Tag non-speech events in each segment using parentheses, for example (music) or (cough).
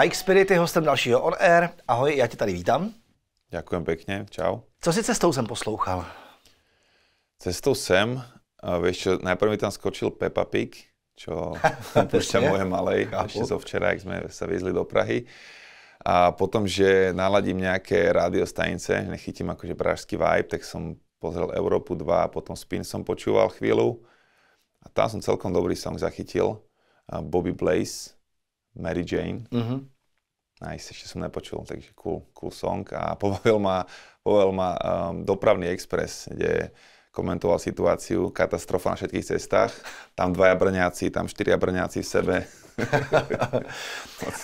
Mike Spirit je hostem dalšího On Air. Ahoj, já tě tady vítám. Ďakujem pekne, čau. Co si cestou sem poslouchal? Cestou sem, vieš čo, najprv mi tam skočil Peppa Pig, čo (laughs) púšťa moje malej, Chápu. ešte zo včera, ak sme sa viezli do Prahy. A potom, že naladím nejaké rádiostanice, nechytím akože pražský vibe, tak som pozrel Európu 2 a potom Spin som počúval chvíľu. A tam som celkom dobrý song zachytil. Bobby Blaze, Mary Jane. Uh-huh. Nice, ešte som nepočul, takže cool, cool song. A (laughs) pobavil ma, pobavil ma um, Dopravný Express, kde komentoval situáciu, katastrofa na všetkých cestách. Tam dvaja brňáci, tam štyria brňáci v sebe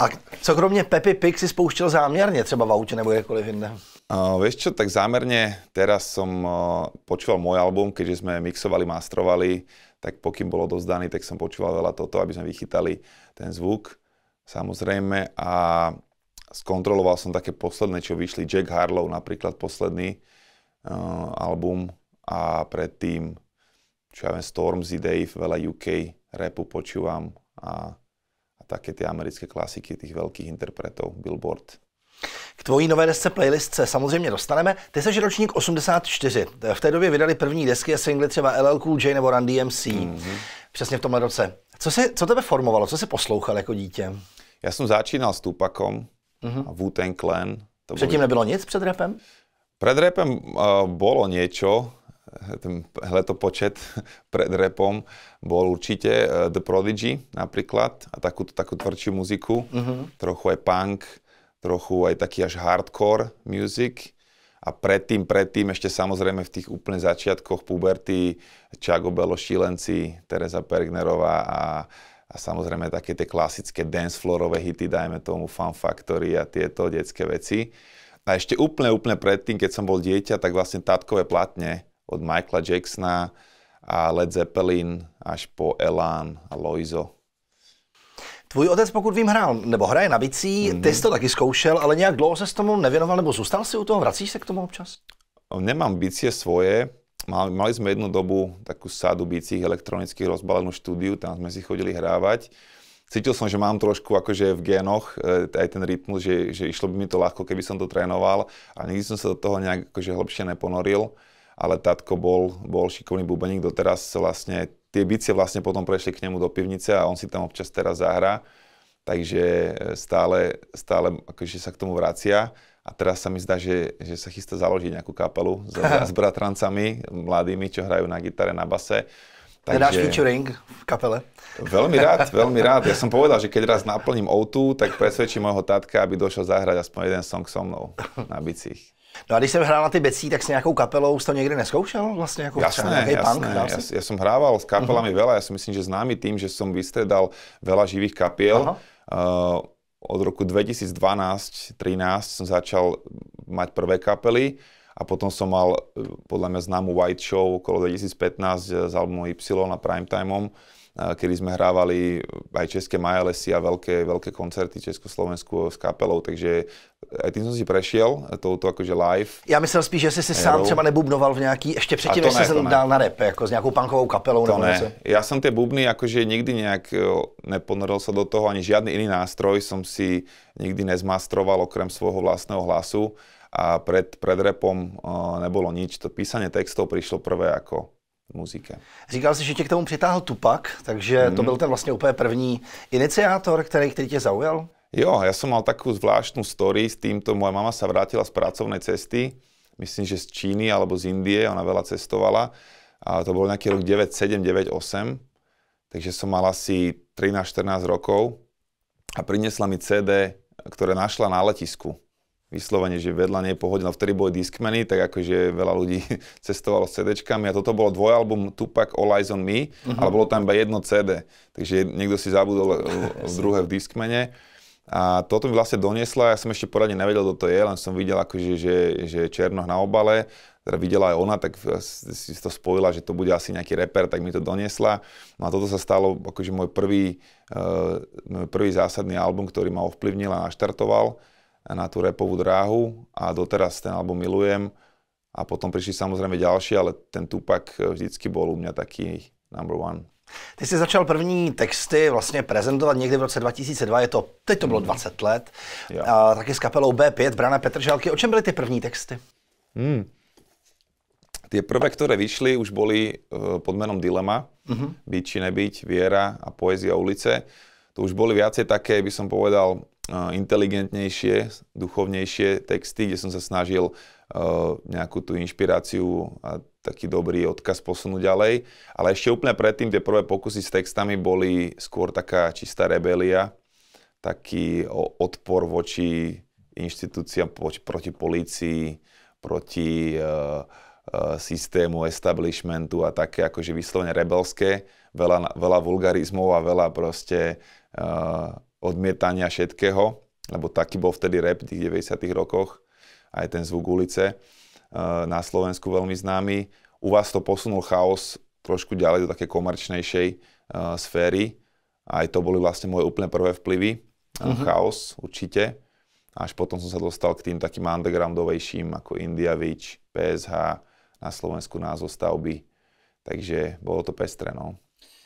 a co kromě Pepy Pig si spouštěl záměrně třeba v autě nebo jakkoliv jinde? Uh, vieš čo, tak zámerne teraz som uh, počúval môj album, keďže sme mixovali, mastrovali, tak pokým bol dozdaný, tak som počúval veľa toto, aby sme vychytali ten zvuk, samozrejme. A skontroloval som také posledné, čo vyšli. Jack Harlow napríklad posledný uh, album a predtým, čo ja viem, Stormzy Dave, veľa UK rapu počúvam a také tie americké klasiky tých veľkých interpretov, Billboard. K tvojí nové desce playlist se samozřejmě dostaneme. Ty jsi ročník 84. V té době vydali první desky a singly třeba LL Cool J nebo Run DMC. Mm-hmm. Přesně v tomhle roce. Co, si, co tebe formovalo? Co jsi poslouchal jako dítě? Já jsem začínal s Tupakom mm-hmm. a Wu-Tang Clan. To Předtím boli... nebylo nic před rapem? Pred rapem uh, eh, bolo niečo, ten letopočet (laughs) pred repom bol určite eh, The Prodigy napríklad a takú, takú tvrdšiu muziku, uh-huh. trochu aj punk, trochu aj taký až hardcore music. A predtým, predtým ešte samozrejme v tých úplne začiatkoch puberty Čago Belo Šílenci, Teresa Pergnerová a, a samozrejme také tie klasické dancefloorové hity, dajme tomu Fun Factory a tieto detské veci. A ešte úplne, úplne predtým, keď som bol dieťa, tak vlastne tátkové platne od Michaela Jacksona a Led Zeppelin až po Elán a Loizo. Tvůj otec, pokud vím, hrál nebo hraje na bicí, mm-hmm. ty jsi to taky zkoušel, ale nějak dlouho se s tomu nevěnoval, nebo zůstal si u toho, vracíš se k tomu občas? Nemám bicie svoje, Mali, mali sme jednu dobu takú sádu bicích elektronických rozbalenú štúdiu, tam sme si chodili hrávať. Cítil som, že mám trošku akože v génoch e, aj ten rytmus, že, že išlo by mi to ľahko, keby som to trénoval a nikdy som sa do toho nejak akože hlbšie neponoril ale tatko bol, bol šikovný bubeník, doteraz vlastne tie bicie vlastne potom prešli k nemu do pivnice a on si tam občas teraz zahrá, takže e, stále, stále akože sa k tomu vracia. A teraz sa mi zdá, že, že sa chystá založiť nejakú kapelu s, (laughs) s bratrancami mladými, čo hrajú na gitare, na base. Takže... Dáš featuring v kapele? Veľmi rád, veľmi rád. Ja som povedal, že keď raz naplním o tak presvedčím môjho tatka, aby došiel zahrať aspoň jeden song so mnou na bicích. No a když jsem hrál na ty becí, tak s nějakou kapelou jsi to někdy neskoušel? Vlastně jako jasné, třeba jasné, punk, jasné. já, ja hrával s kapelami uh-huh. Mhm. veľa, já si myslím, že známy tým, že jsem vystredal veľa živých kapiel. Uh-huh. Eh, uh, od roku 2012-13 jsem začal mať prvé kapely a potom som mal eh, podľa mňa známu White Show okolo 2015 z albumom Y na Primetimeom kedy sme hrávali aj české majalesy a veľké, veľké koncerty Československu s kapelou, takže aj tým som si prešiel, touto akože live. Já myslel spíš, že si si sám třeba nebubnoval v nejaký, ještě předtím, než si dal na rap, ako s nějakou punkovou kapelou to nebo ne. něco. Ja som tie bubny akože nikdy nejak neponoril sa do toho, ani žiadny iný nástroj som si nikdy nezmastroval okrem svojho vlastného hlasu a pred, pred repom uh, eh, nebolo nič. To písanie textov prišlo prvé ako muzike. Říkal jsi, že tě k tomu přitáhl Tupak, takže mm. to hmm. byl ten vlastně úplně první iniciátor, který, který tě zaujal? Jo, ja som mal takú zvláštnu story s týmto. Moja mama sa vrátila z pracovnej cesty, myslím, že z Číny alebo z Indie, ona veľa cestovala. A to bol nejaký rok 97, 98, takže som mal asi 13-14 rokov a priniesla mi CD, ktoré našla na letisku vyslovene, že vedľa nej pohodina, no vtedy boli diskmeny, tak akože veľa ľudí (laughs) cestovalo s CDčkami a toto bolo dvojalbum Tupac All Eyes on Me, uh-huh. ale bolo tam iba jedno CD, takže niekto si zabudol v e, e, druhé v diskmene. A toto mi vlastne doniesla, ja som ešte poradne nevedel, kto to je, len som videl akože, že, že Černoch na obale, teda videla aj ona, tak si to spojila, že to bude asi nejaký reper, tak mi to doniesla. No a toto sa stalo akože môj prvý, uh, môj prvý zásadný album, ktorý ma ovplyvnil a naštartoval na tú repovú dráhu a doteraz ten album milujem. A potom prišli samozrejme ďalší, ale ten Tupac eh, vždycky bol u mňa taký number one. Ty jsi začal první texty vlastně prezentovat někdy v roce 2002, je to, teď to bylo 20 hmm. let, a taky s kapelou B5, Brana Petržalky. O čem byly ty první texty? Hmm. Tie prvé, ktoré vyšli, už boli eh, pod menom Dilema, uh-huh. Byť či nebyť, Viera a Poézia ulice. To už boli viacej také, by som povedal, inteligentnejšie, duchovnejšie texty, kde som sa snažil e, nejakú tú inšpiráciu a taký dobrý odkaz posunúť ďalej. Ale ešte úplne predtým tie prvé pokusy s textami boli skôr taká čistá rebelia, taký odpor voči inštitúciám, proti polícii, proti e, e, systému, establishmentu a také akože vyslovene rebelské. Veľa, veľa vulgarizmov a veľa proste odmietania všetkého, lebo taký bol vtedy rap v tých 90 rokoch, aj ten zvuk ulice eh, na Slovensku veľmi známy. U vás to posunul chaos trošku ďalej do také komerčnejšej eh, sféry. Aj to boli vlastne moje úplne prvé vplyvy. Mm-hmm. Chaos určite. Až potom som sa dostal k tým takým undergroundovejším ako India Beach, PSH, na Slovensku názov stavby. Takže bolo to pestre no.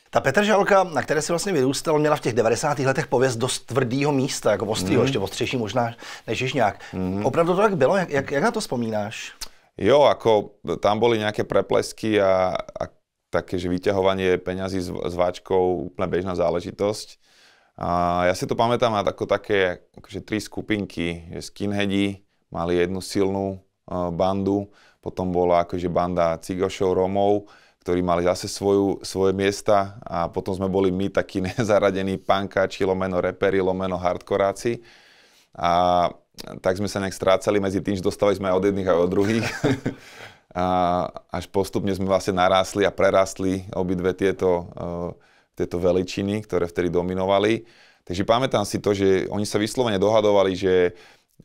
Ta Petržalka, na které si vlastně vyrůstal, měla v těch 90. letech pověst dost tvrdýho místa, jako ostrýho, mm. ještě ostřejší možná než nějak. Mm. Opravdu to tak bylo? Jak, jak, jak na to vzpomínáš? Jo, ako tam boli nejaké preplesky a, a také, že vyťahovanie peňazí s, s váčkou, úplne bežná záležitosť. A ja si to pamätám na tako, také že tri skupinky, že skinheadi mali jednu silnú uh, bandu, potom bola akože banda cigošov, romov, ktorí mali zase svoju, svoje miesta a potom sme boli my takí (laughs) nezaradení pankáči, lomeno reperi, lomeno hardkoráci. A tak sme sa nejak strácali medzi tým, že dostali sme aj od jedných aj od druhých. (laughs) a až postupne sme vlastne narásli a prerastli obidve tieto, uh, tieto veličiny, ktoré vtedy dominovali. Takže pamätám si to, že oni sa vyslovene dohadovali, že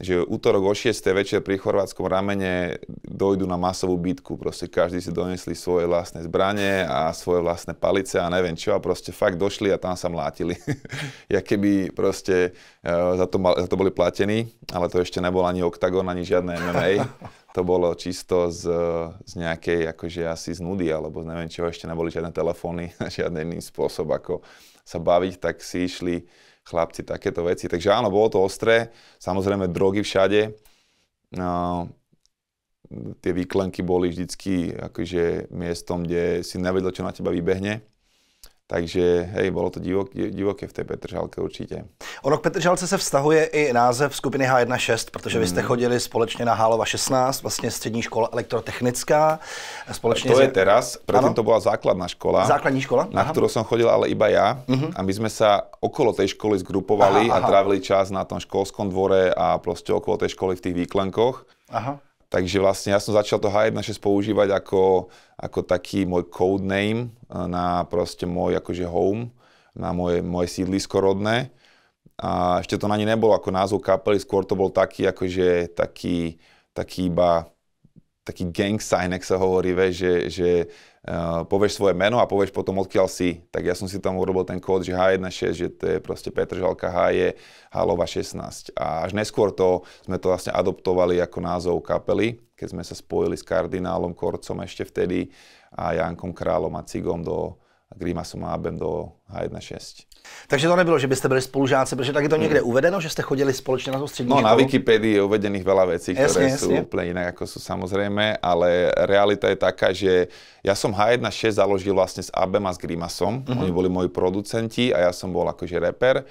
že útorok o 6. večer pri chorvátskom ramene dojdu na masovú bitku. Proste každý si donesli svoje vlastné zbranie a svoje vlastné palice a neviem čo. A proste fakt došli a tam sa mlátili. (laughs) ja keby proste uh, za, to mal, za to boli platení, ale to ešte nebol ani OKTAGON, ani žiadne MMA. (laughs) to bolo čisto z, z nejakej akože asi z nudy, alebo neviem čo, ešte neboli žiadne telefóny, (laughs) žiadny iný spôsob, ako sa baviť, tak si išli chlapci takéto veci. Takže áno, bolo to ostré, samozrejme drogy všade. No, tie výklenky boli vždycky akože miestom, kde si nevedel, čo na teba vybehne. Takže hej, bylo to divoké, divoké v té Petržalke určitě. Ono k Petržalce se vztahuje i název skupiny H16, protože vy jste mhm. chodili společně na Hálova 16, vlastně střední škola elektrotechnická. Společně to je teraz, predtým to byla základná škola. Základní škola? Na aha. kterou jsem chodil ale iba já. Uh mhm. -huh. A my jsme se okolo té školy zgrupovali aha, aha. a trávili čas na tom školskom dvore a prostě okolo té školy v těch výklenkoch. Aha. Takže vlastne ja som začal to HM naše používať ako, ako taký môj code name e, na proste môj akože home, na moje, moje sídlisko rodné. A ešte to ani nebolo ako názov kapely, skôr to bol taký akože taký, taký iba taký gang sign, ak sa hovorí, ve, že, že uh, povieš svoje meno a povieš potom, odkiaľ si. Tak ja som si tam urobil ten kód, že H16, že to je proste Žalka H je Halova 16. A až neskôr to sme to vlastne adoptovali ako názov kapely, keď sme sa spojili s kardinálom Korcom ešte vtedy a Jankom Králom a Cigom do Grimasom Abem do H16. Takže to nebylo, že byste byli spolužáci, protože tak je to někde hmm. uvedeno, že jste chodili společně na střední No školu. na Wikipedii je uvedených veľa vecí, které ktoré jasne. sú úplně jinak, jako jsou samozřejmě, ale realita je taká, že já som H1.6 založil vlastně s Abem a s Grimasom, mm-hmm. oni boli moji producenti a já jsem bol jakože reper.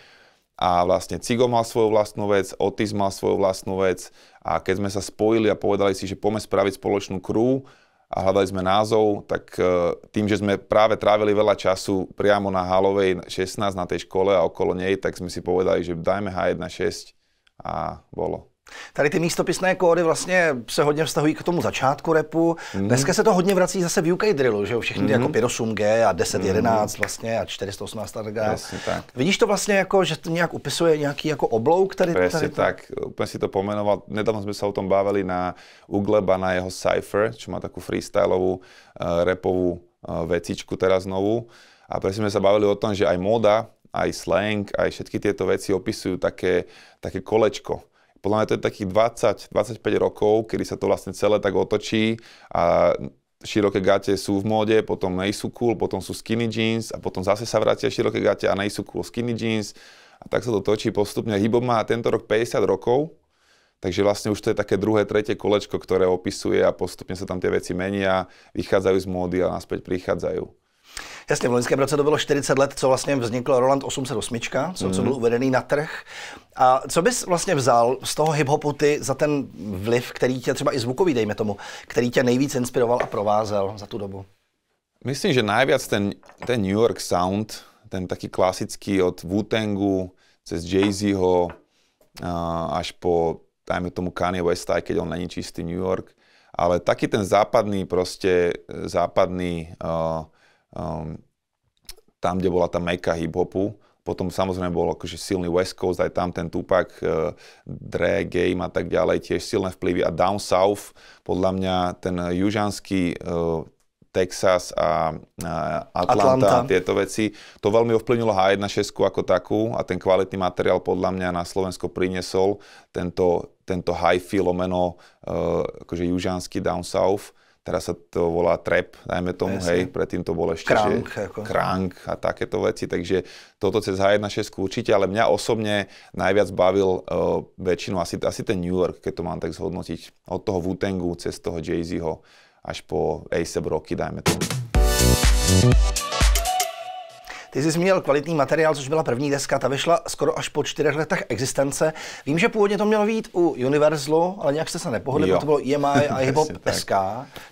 A vlastne Cigo mal svoju vlastnú vec, Otis mal svoju vlastnú vec a keď sme sa spojili a povedali si, že poďme spraviť spoločnú crew, a hľadali sme názov, tak e, tým, že sme práve trávili veľa času priamo na Halovej 16 na tej škole a okolo nej, tak sme si povedali, že dajme H1 6 a bolo. Tady ty místopisné kódy vlastně se hodně vztahují k tomu začátku repu. Mm. Dneska se to hodně vrací zase v UK drillu, že jo, všechny ty mm. jako 5.8G mhm. a 10.11 mm. vlastně a 418 a tak. Vidíš to vlastně jako, že to nějak upisuje nějaký jako oblouk tady? Presne tady... tak, úplně si to pomenoval. Nedávno jsme se o tom bavili na Ugleba, na jeho Cypher, čo má takú freestylovú uh, eh, repovú uh, eh, vecičku teraz znovu. A presne sme sa bavili o tom, že aj moda, aj slang, aj všetky tieto veci opisujú také, také kolečko podľa mňa to je takých 20-25 rokov, kedy sa to vlastne celé tak otočí a široké gate sú v móde, potom nejsú cool, potom sú skinny jeans a potom zase sa vrátia široké gate a nejsú cool skinny jeans a tak sa to točí postupne. hip má tento rok 50 rokov, takže vlastne už to je také druhé, tretie kolečko, ktoré opisuje a postupne sa tam tie veci menia, vychádzajú z módy a naspäť prichádzajú. Jasně, v loňském roce to bylo 40 let, co vlastně vznikl Roland 808, co, mm. co mhm. byl uvedený na trh. A co bys vlastně vzal z toho hiphopu ty za ten vliv, který tě třeba i zvukový, dejme tomu, který tě nejvíc inspiroval a provázel za tu dobu? Myslím, že najviac ten, ten New York sound, ten taký klasický od wu cez Jay-Zho až po, dajme tomu Kanye West, aj keď on není čistý New York, ale taký ten západný proste, západný uh, um, tam, kde bola tá meka hip-hopu. Potom samozrejme bol akože silný West Coast, aj tam ten Tupac, uh, Dre, Game a tak ďalej, tiež silné vplyvy. A Down South, podľa mňa ten južanský uh, Texas a, a uh, Atlanta, Atlanta, tieto veci. To veľmi ovplyvnilo H1.6 ako takú a ten kvalitný materiál podľa mňa na Slovensko priniesol tento, tento high feel lomeno uh, akože južanský down south teraz sa to volá trap, dajme tomu, Jasne. hej, predtým to bol ešte krank, že, ako. krank a takéto veci, takže toto cez H1.6 určite, ale mňa osobne najviac bavil uh, väčšinu, asi, asi ten New York, keď to mám tak zhodnotiť, od toho wu cez toho Jay-Zho až po A$AP Rocky, dajme tomu. Ty jsi měl kvalitní materiál, což byla první deska, ta vyšla skoro až po čtyřech letech existence. Vím, že původně to mělo být u Universalu, ale nějak jste se nepohodli, to bylo EMI a (laughs) Hip SK.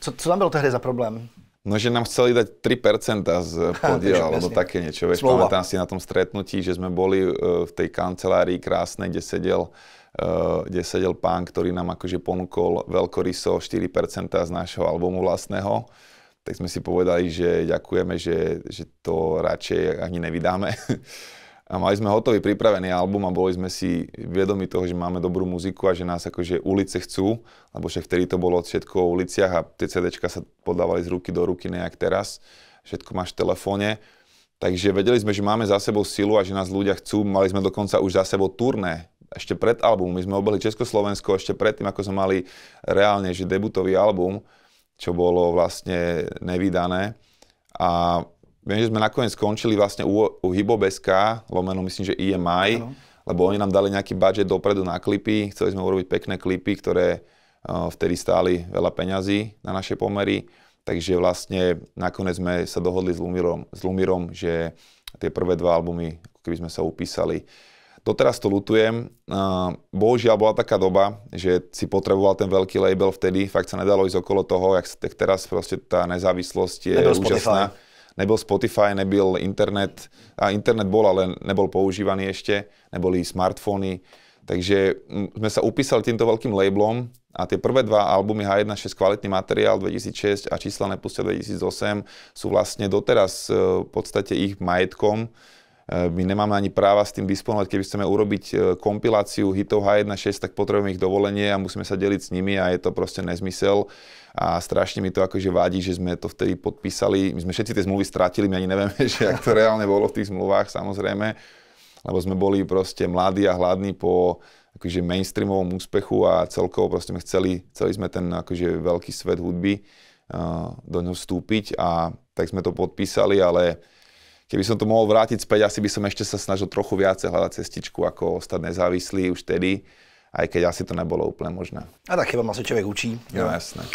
Co, co tam bylo tehdy za problém? No, že nám chceli dať 3% z (laughs) podiela, alebo také niečo. Vieš, pamätám si na tom stretnutí, že sme boli e, v tej kancelárii krásnej, kde sedel Uh, kde sedel pán, ktorý nám akože ponúkol veľkoryso 4% z nášho albumu vlastného tak sme si povedali, že ďakujeme, že, že to radšej ani nevydáme. (laughs) A mali sme hotový pripravený album a boli sme si vedomi toho, že máme dobrú muziku a že nás akože ulice chcú, lebo však vtedy to bolo všetko o uliciach a tie CDčka sa podávali z ruky do ruky nejak teraz. Všetko máš v telefóne. Takže vedeli sme, že máme za sebou silu a že nás ľudia chcú. Mali sme dokonca už za sebou turné ešte pred albumom. My sme obehli Československo ešte predtým, ako sme mali reálne že debutový album čo bolo vlastne nevydané. A viem, že sme nakoniec skončili vlastne u, u Hibobeska, lomeno myslím, že IMI, e ano. lebo oni nám dali nejaký budget dopredu na klipy, chceli sme urobiť pekné klipy, ktoré uh, vtedy stáli veľa peňazí na naše pomery. Takže vlastne nakoniec sme sa dohodli s Lumirom, s Lumirom že tie prvé dva albumy, keby sme sa upísali Doteraz to lutujem. Bohužiaľ bola taká doba, že si potreboval ten veľký label vtedy, fakt sa nedalo ísť okolo toho, jak, teraz proste tá nezávislosť je Nebol úžasná. Spotify. Nebol Spotify, nebyl internet, a internet bol, ale nebol používaný ešte, neboli smartfóny. Takže sme sa upísali týmto veľkým labelom a tie prvé dva albumy H1.6 Kvalitný materiál 2006 a Čísla nepustia 2008 sú vlastne doteraz e, v podstate ich majetkom Eh, my nemáme ani práva s tým disponovať. Keby chceme urobiť eh, kompiláciu hitov H1.6, tak potrebujeme ich dovolenie a musíme sa deliť s nimi a je to proste nezmysel. A strašne mi to akože vádi, že sme to vtedy podpísali. My sme všetci tie zmluvy strátili, my ani nevieme, (laughs) že ak to reálne bolo v tých zmluvách, samozrejme. Lebo sme boli proste mladí a hladní po akože mainstreamovom úspechu a celkovo proste sme chceli, chceli sme ten akože veľký svet hudby eh, do ňoho vstúpiť a tak sme to podpísali, ale keby som to mohol vrátiť späť, asi by som ešte sa snažil trochu viacej hľadať cestičku ako ostať nezávislý už tedy, aj keď asi to nebolo úplne možné. A tak chyba ma sa človek učí. No, no jasné.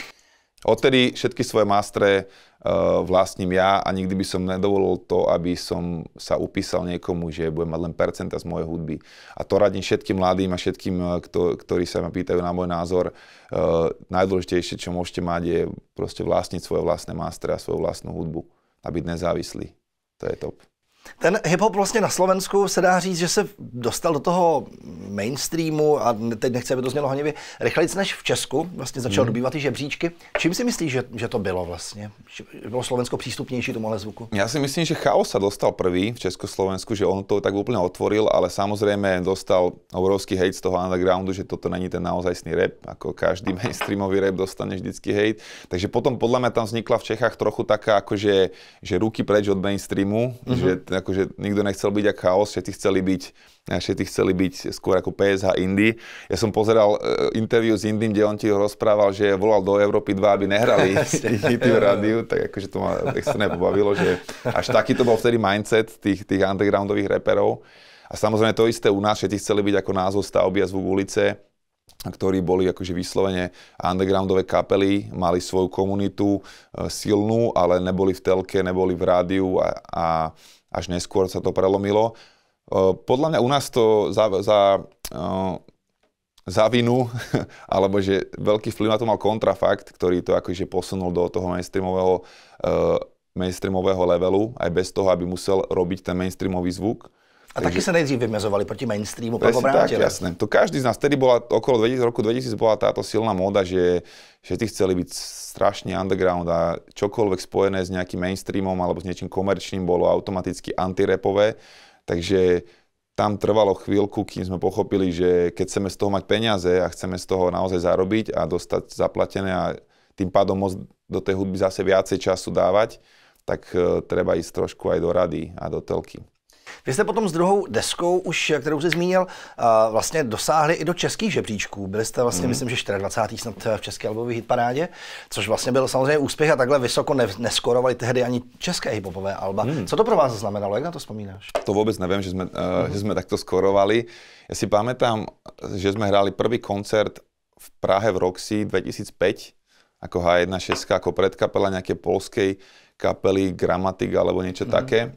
Odtedy všetky svoje mástre uh, vlastním ja a nikdy by som nedovolil to, aby som sa upísal niekomu, že budem mať len percenta z mojej hudby. A to radím všetkým mladým a všetkým, eh, kto, ktorí sa ma pýtajú na môj názor. Uh, najdôležitejšie, čo môžete mať, je proste vlastniť svoje vlastné mástre a svoju vlastnú hudbu a byť nezávislý. To je top. Ten hip-hop vlastně na Slovensku se dá říct, že se dostal do toho mainstreamu a teď nechce aby to znělo hněvě, rychlejc než v Česku, vlastně začal hmm. dobývat ty žebříčky. Čím si myslíš, že, že to bylo vlastně? Že bylo Slovensko přístupnější tomuhle zvuku? Já si myslím, že Chaos sa dostal prvý v Československu, že on to tak úplně otvoril, ale samozřejmě dostal obrovský hate z toho undergroundu, že toto není ten naozajstný rap, ako každý (laughs) mainstreamový rap dostane vždycky hate. Takže potom podle mě tam vznikla v Čechách trochu taká, akože, že ruky preč od mainstreamu, mm -hmm. že mhm akože nikto nechcel byť ako chaos, všetci chceli byť, eh, všetci chceli byť skôr ako PSH Indy. Ja som pozeral eh, interviu s Indym, kde on ti rozprával, že volal do Európy 2, aby nehrali (laughs) hity v rádiu, tak akože to ma extrémne pobavilo, že až taký to bol vtedy mindset tých, tých undergroundových reperov. A samozrejme to isté u nás, všetci chceli byť ako názov stavby a zvuk ulice, ktorí boli akože vyslovene undergroundové kapely, mali svoju komunitu e, silnú, ale neboli v telke, neboli v rádiu a, a až neskôr sa to prelomilo. E, podľa mňa u nás to za, za, e, za vinu, (laughs) alebo že veľký vplyv na to mal kontrafakt, ktorý to akože posunul do toho mainstreamového e, mainstreamového levelu, aj bez toho, aby musel robiť ten mainstreamový zvuk. A Takže... sa nejdřív vymezovali proti mainstreamu, prvom tak, jasné. To každý z nás, tedy bola okolo 2000, roku 2000 bola táto silná móda, že všetci chceli byť strašne underground a čokoľvek spojené s nejakým mainstreamom alebo s niečím komerčným bolo automaticky antirepové. Takže tam trvalo chvíľku, kým sme pochopili, že keď chceme z toho mať peniaze a chceme z toho naozaj zarobiť a dostať zaplatené a tým pádom môcť do tej hudby zase viacej času dávať, tak eh, treba ísť trošku aj do rady a do telky. Vy jste potom s druhou deskou, už kterou jsi zmínil, eh, vlastně dosáhli i do českých žebříčků. Byli jste vlastně, mm. myslím, že 24. snad eh, v České albové hitparádě, což vlastně byl samozřejmě úspěch a takhle vysoko ne neskorovali tehdy ani české hipopové alba. Mm. Co to pro vás znamenalo? Jak na to vzpomínáš? To vůbec nevím, že jsme, uh, mm. že jsme takto skorovali. Já si pamätám, že jsme hráli prvý koncert v Prahe v Roxy 2005 ako H1-6, ako predkapela nejakej polskej kapely Gramatik alebo niečo mm. také.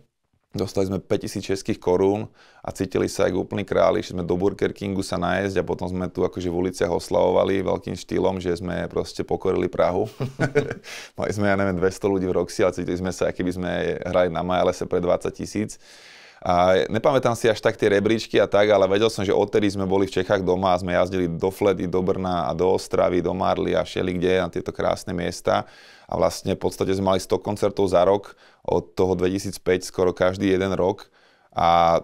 Dostali sme 5000 českých korún a cítili sa ako úplný králi, že sme do Burger Kingu sa najesť a potom sme tu akože v uliciach oslavovali veľkým štýlom, že sme proste pokorili Prahu. (laughs) Mali sme, ja neviem, 200 ľudí v Roxy, ale cítili sme sa, by sme hrali na Majalese pre 20 tisíc. A nepamätám si až tak tie rebríčky a tak, ale vedel som, že odtedy sme boli v Čechách doma a sme jazdili do Fledy, do Brna a do Ostravy, do Marly a všeli kde na tieto krásne miesta. A vlastne v podstate sme mali 100 koncertov za rok, od toho 2005 skoro každý jeden rok. A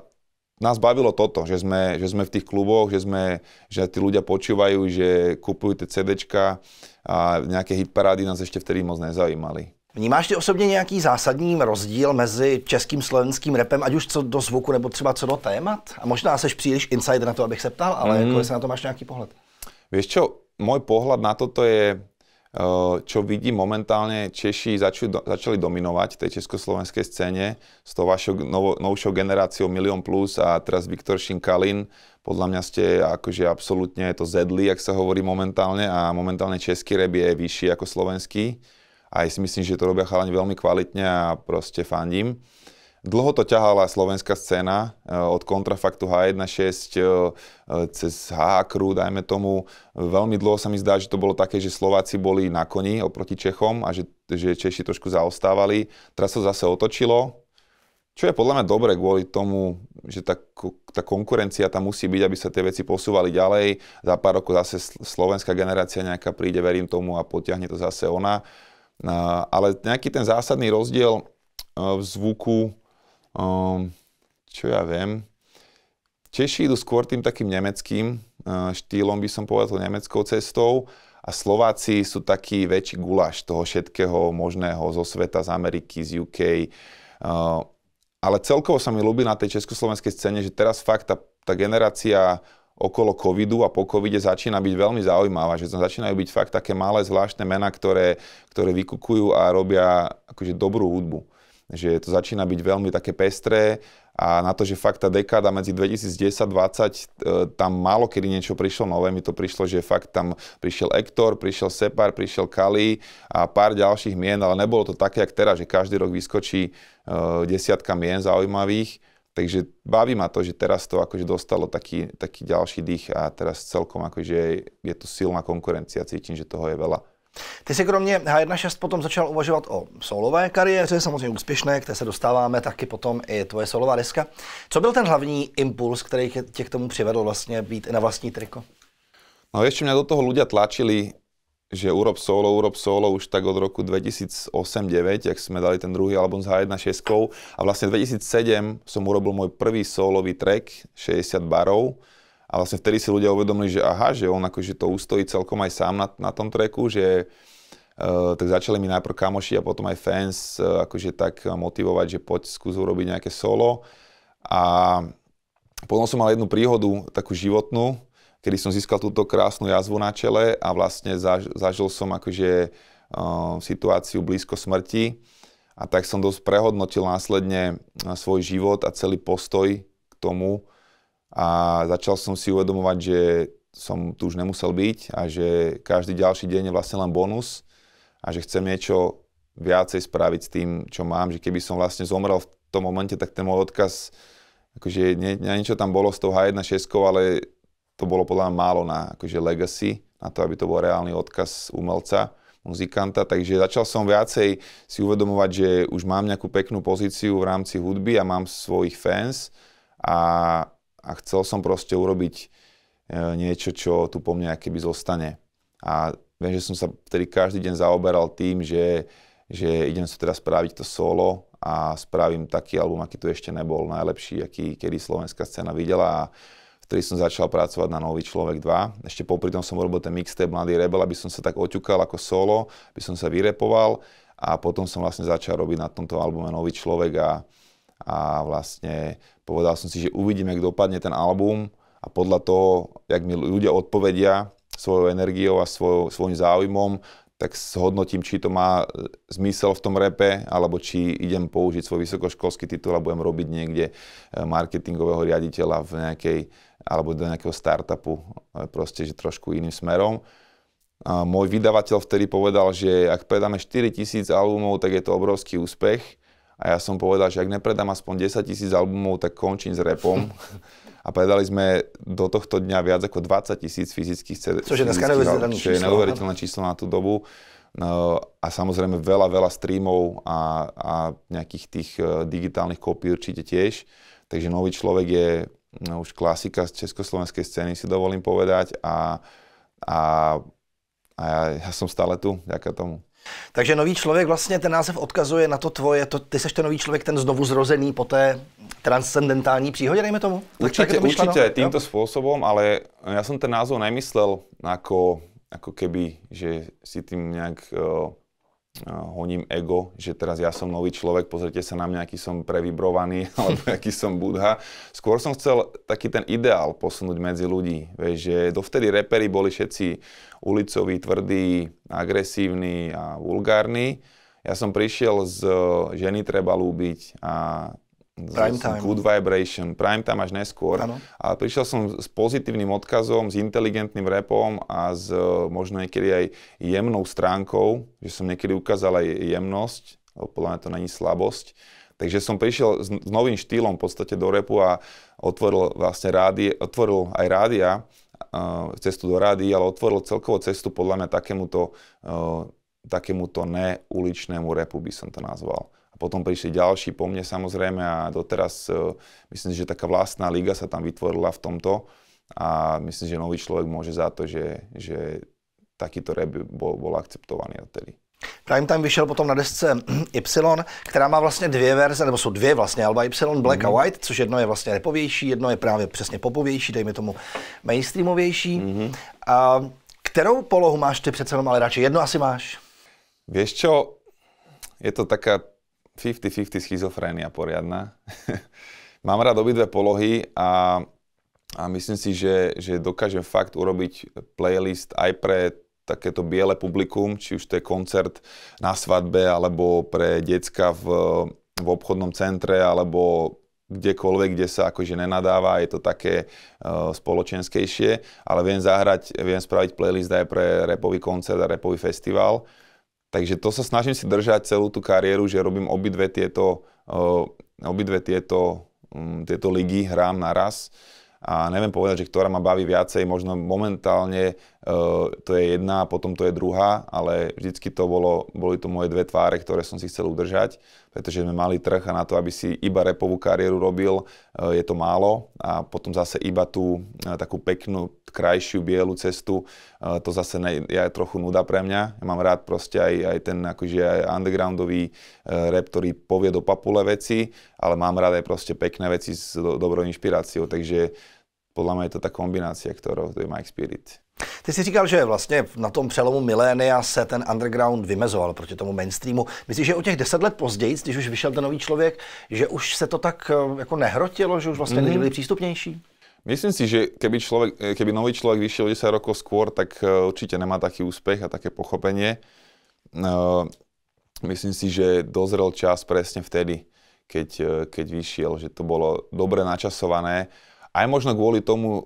nás bavilo toto, že sme, že sme v tých kluboch, že, sme, že tí ľudia počúvajú, že kupujú tie CDčka a nejaké hitparády nás ešte vtedy moc nezaujímali. Vnímáš ty osobně nějaký zásadní rozdíl mezi českým slovenským repem, ať už co do zvuku nebo třeba co do témat? A možná jsi příliš insider na to, abych se ptal, ale mm. jako, na to máš nějaký pohled. Víš, čo, môj pohľad na toto je, eh, čo vidí momentálne Češi začali, začali dominovat tej československej scéne s tou vašou novo, novšou generáciou Plus a teraz Viktor Šinkalin. Podľa mňa ste akože absolútne to zedli, ak sa hovorí momentálne a momentálne český rap je vyšší ako slovenský aj si myslím, že to robia chalani veľmi kvalitne a proste fandím. Dlho to ťahala slovenská scéna, eh, od kontrafaktu H1.6 eh, eh, cez HH dajme tomu. Veľmi dlho sa mi zdá, že to bolo také, že Slováci boli na koni oproti Čechom a že, že Češi trošku zaostávali. Teraz to zase otočilo, čo je podľa mňa dobre kvôli tomu, že tá, tá konkurencia tam musí byť, aby sa tie veci posúvali ďalej. Za pár rokov zase slovenská generácia nejaká príde, verím tomu, a potiahne to zase ona ale nejaký ten zásadný rozdiel e, v zvuku, e, čo ja viem, Češi idú skôr tým takým nemeckým e, štýlom, by som povedal, nemeckou cestou a Slováci sú taký väčší gulaš toho všetkého možného zo sveta, z Ameriky, z UK. Ale celkovo sa mi ľúbi na tej československej scéne, že teraz fakt tá, tá generácia okolo covidu a po covide začína byť veľmi zaujímavá, že tam začínajú byť fakt také malé zvláštne mená, ktoré, ktoré vykukujú a robia akože dobrú hudbu. Že to začína byť veľmi také pestré a na to, že fakt tá dekáda medzi 2010-2020 e, tam málo kedy niečo prišlo nové, mi to prišlo, že fakt tam prišiel Ektor, prišiel Separ, prišiel Kali a pár ďalších mien, ale nebolo to také, jak teraz, že každý rok vyskočí e, desiatka mien zaujímavých Takže baví ma to, že teraz to akože dostalo taký, taký ďalší dých a teraz celkom akože je to silná konkurencia, cítim, že toho je veľa. Ty si kromě H1.6 potom začal uvažovat o solové kariéře, samozřejmě úspěšné, k té se dostáváme, taky potom i tvoje solová deska. Co byl ten hlavní impuls, který tě k tomu přivedl vlastně být i na vlastní triko? No ešte mňa do toho ľudia tlačili, že urob solo, urob solo už tak od roku 2008-2009, ak sme dali ten druhý album s H1 6 a vlastne 2007 som urobil môj prvý solový track, 60 barov a vlastne vtedy si ľudia uvedomili, že aha, že on akože to ustojí celkom aj sám na, na tom tracku, že Uh, tak začali mi najprv kamoši a potom aj fans uh, akože tak motivovať, že poď skús urobiť nejaké solo. A potom som mal jednu príhodu, takú životnú, kedy som získal túto krásnu jazvu na čele a vlastne zaž, zažil som akože uh, situáciu blízko smrti a tak som dosť prehodnotil následne eh, svoj život a celý postoj k tomu a začal som si uvedomovať, že som tu už nemusel byť a že každý ďalší deň je vlastne len bonus a že chcem niečo viacej spraviť s tým, čo mám, že keby som vlastne zomrel v tom momente, tak ten môj odkaz, akože nie, niečo tam bolo s tou H1 6, ale to bolo podľa mňa málo na akože legacy, na to, aby to bol reálny odkaz umelca, muzikanta, takže začal som viacej si uvedomovať, že už mám nejakú peknú pozíciu v rámci hudby a mám svojich fans a, a chcel som proste urobiť e, niečo, čo tu po mne keby zostane. A viem, že som sa vtedy každý deň zaoberal tým, že, že idem sa teraz spraviť to solo a spravím taký album, aký tu ešte nebol najlepší, aký kedy slovenská scéna videla a vtedy som začal pracovať na Nový človek 2. Ešte popri tom som robil ten mixtape Mladý rebel, aby som sa tak oťukal ako solo, aby som sa vyrepoval a potom som vlastne začal robiť na tomto albume Nový človek a, a vlastne povedal som si, že uvidíme, ako dopadne ten album a podľa toho, jak mi ľudia odpovedia svojou energiou a svoj, svojim záujmom, tak zhodnotím, či to má e, zmysel v tom repe, alebo či idem použiť svoj vysokoškolský titul a budem robiť niekde e, marketingového riaditeľa v nejakej, alebo do nejakého startupu, e, proste, že trošku iným smerom. A môj vydavateľ vtedy povedal, že ak predáme 4000 albumov, tak je to obrovský úspech. A ja som povedal, že ak nepredám aspoň 10 tisíc albumov, tak končím s repom. (laughs) a predali sme do tohto dňa viac ako 20 tisíc fyzických CD. Což je dneska neuveriteľné číslo. je no. neuveriteľné číslo na tú dobu. No, a samozrejme veľa, veľa streamov a, a nejakých tých e, digitálnych kópií určite tiež. Takže nový človek je no, už klasika z československej scény, si dovolím povedať. A, a, a ja, ja som stále tu, ďaká tomu. Takže nový člověk vlastně ten název odkazuje na to tvoje, to, ty seš ten nový člověk, ten znovu zrozený po té transcendentální příhodě, dejme tomu? Tak Určitě to určite týmto ale já jsem ten názov nemyslel jako jako keby, že si tím nějak. uh, honím ego, že teraz ja som nový človek, pozrite sa na mňa, aký som previbrovaný, (laughs) alebo aký som budha. Skôr som chcel taký ten ideál posunúť medzi ľudí, vieš, že dovtedy repery boli všetci ulicoví, tvrdí, agresívni a vulgárni. Ja som prišiel z e, ženy treba lúbiť a Prime time. Good Vibration, Prime time až neskôr. Ano. A prišiel som s pozitívnym odkazom, s inteligentným repom a s e, možno niekedy aj jemnou stránkou, že som niekedy ukázal aj jemnosť, lebo podľa mňa to není slabosť. Takže som prišiel s, novým štýlom v podstate do repu a otvoril vlastne rádi, otvoril aj rádia, e, cestu do rády, ale otvoril celkovo cestu podľa mňa takémuto, e, takémuto neuličnému repu by som to nazval. Potom prišli ďalší po mne samozrejme a doteraz e, myslím, že taká vlastná liga sa tam vytvorila v tomto a myslím, že nový človek môže za to, že, že takýto rap bol, bol akceptovaný odtedy. Prime Time vyšel potom na desce (clears throat) Y, která má vlastně dvě verze, nebo jsou dvě vlastně, Alba Y, Black mm-hmm. a mhm. White, což jedno je vlastně repovější, jedno je právě přesně popovější, dejme tomu mainstreamovější. Mm-hmm. A kterou polohu máš ty přece jenom ale radši? Jedno asi máš. Vieš čo, je to taká 50-50 schizofrénia poriadna. (laughs) Mám rád obidve polohy a, a myslím si, že, že dokážem fakt urobiť playlist aj pre takéto biele publikum, či už to je koncert na svadbe, alebo pre decka v, v obchodnom centre, alebo kdekoľvek, kde sa akože nenadáva, je to také uh, spoločenskejšie, ale viem zahrať, viem spraviť playlist aj pre repový koncert a repový festival. Takže to sa snažím si držať celú tú kariéru, že robím obidve tieto, uh, obidve tieto, um, tieto ligy, hrám naraz a neviem povedať, že ktorá ma baví viacej, možno momentálne Eh, to je jedna, potom to je druhá, ale vždycky to bolo, boli to moje dve tváre, ktoré som si chcel udržať, pretože sme mali trh a na to, aby si iba repovú kariéru robil, eh, je to málo a potom zase iba tú eh, takú peknú, krajšiu bielu cestu, to zase ne, je trochu nuda pre mňa. Ja mám rád proste aj, aj ten akože aj undergroundový rap, ktorý povie do papule veci, ale mám rád aj proste pekné veci s do, dobrou inšpiráciou, takže podle mě je to ta kombinace, kterou je Mike Spirit. Ty jsi říkal, že vlastně na tom přelomu milénia se ten underground vymezoval proti tomu mainstreamu. Myslíš, že o těch deset let později, když už vyšel ten nový člověk, že už se to tak eh, jako nehrotilo, že už vlastně mm. byli přístupnější? Myslím si, že keby, človek, eh, keby nový človek vyšiel 10 rokov skôr, tak eh, určite nemá taký úspech a také pochopenie. No, myslím si, že dozrel čas presne vtedy, keď, keď vyšiel, že to bolo dobre načasované aj možno kvôli tomu, e,